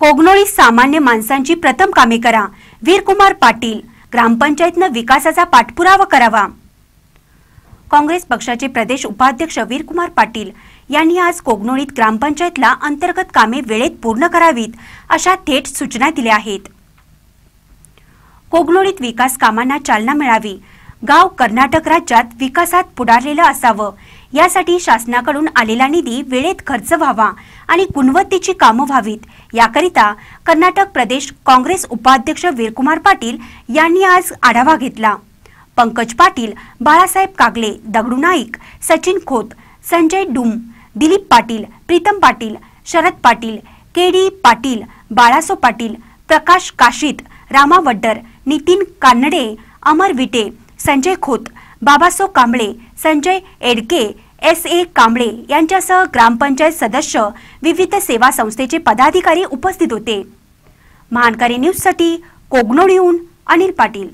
कोगनोळी सामान्य माणसांची प्रथम कामे करा वीरकुमार पाटील ग्रामपंचायतनं विकासाचा पाठपुरावा करावा काँग्रेस पक्षाचे प्रदेश उपाध्यक्ष वीरकुमार पाटील यांनी आज कोगनोळीत ग्रामपंचायतला अंतर्गत कामे वेळेत पूर्ण करावीत अशा थेट सूचना दिल्या आहेत कोगनोळीत विकास कामांना चालना मिळावी गाव कर्नाटक राज्यात विकासात पुढारलेलं असावं यासाठी शासनाकडून आलेला निधी वेळेत खर्च व्हावा आणि गुणवत्तेची कामं व्हावीत याकरिता कर्नाटक प्रदेश काँग्रेस उपाध्यक्ष वीरकुमार पाटील यांनी आज आढावा घेतला Pankaj Patil Balasaheb Kagale Dagdu Naik Sachin Khot Sanjay Dum Dilip Patil Pritam Patil Sharad Patil K D Patil Balaso Patil Prakash Kashit Rama Vaddar Nitin Kanade Amar Vite Sanjay Khot Babaso Kamble Sanjay Edake S A Kamble यांच्यासह ग्रामपंचायत सदस्य विविध सेवा संस्थेचे पदाधिकारी उपस्थित होते महानकारी न्यूजसाठी कोगनोडीहून अनिल पाटील